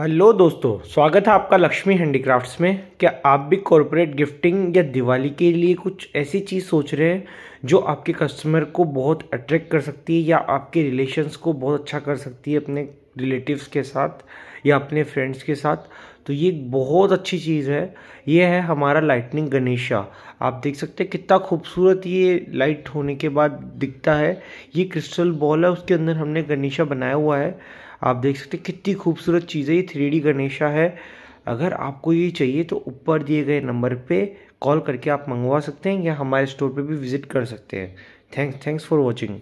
hello दोस्तों स्वागत है आपका लक्ष्मी हैंडीक्राफ्ट्स में क्या आप भी कॉरपोरेट गिफ्टिंग या दिवाली के लिए कुछ ऐसी चीज़ सोच रहे हैं जो आपके कस्टमर को बहुत अट्रैक्ट कर सकती है या आपके रिलेशंस को बहुत अच्छा कर सकती है अपने रिलेटिव्स के साथ या अपने फ्रेंड्स के साथ तो ये बहुत अच्छी चीज़ है ये है हमारा लाइटनिंग गणेशा आप देख सकते हैं कितना खूबसूरत ये लाइट होने के बाद दिखता है ये क्रिस्टल बॉल है उसके अंदर हमने गणेशा बनाया हुआ है आप देख सकते हैं कितनी खूबसूरत चीज़ है ये थ्री गणेशा है अगर आपको ये चाहिए तो ऊपर दिए गए नंबर पे कॉल करके आप मंगवा सकते हैं या हमारे स्टोर पे भी विज़िट कर सकते हैं थैंक्स थैंक्स फॉर वॉचिंग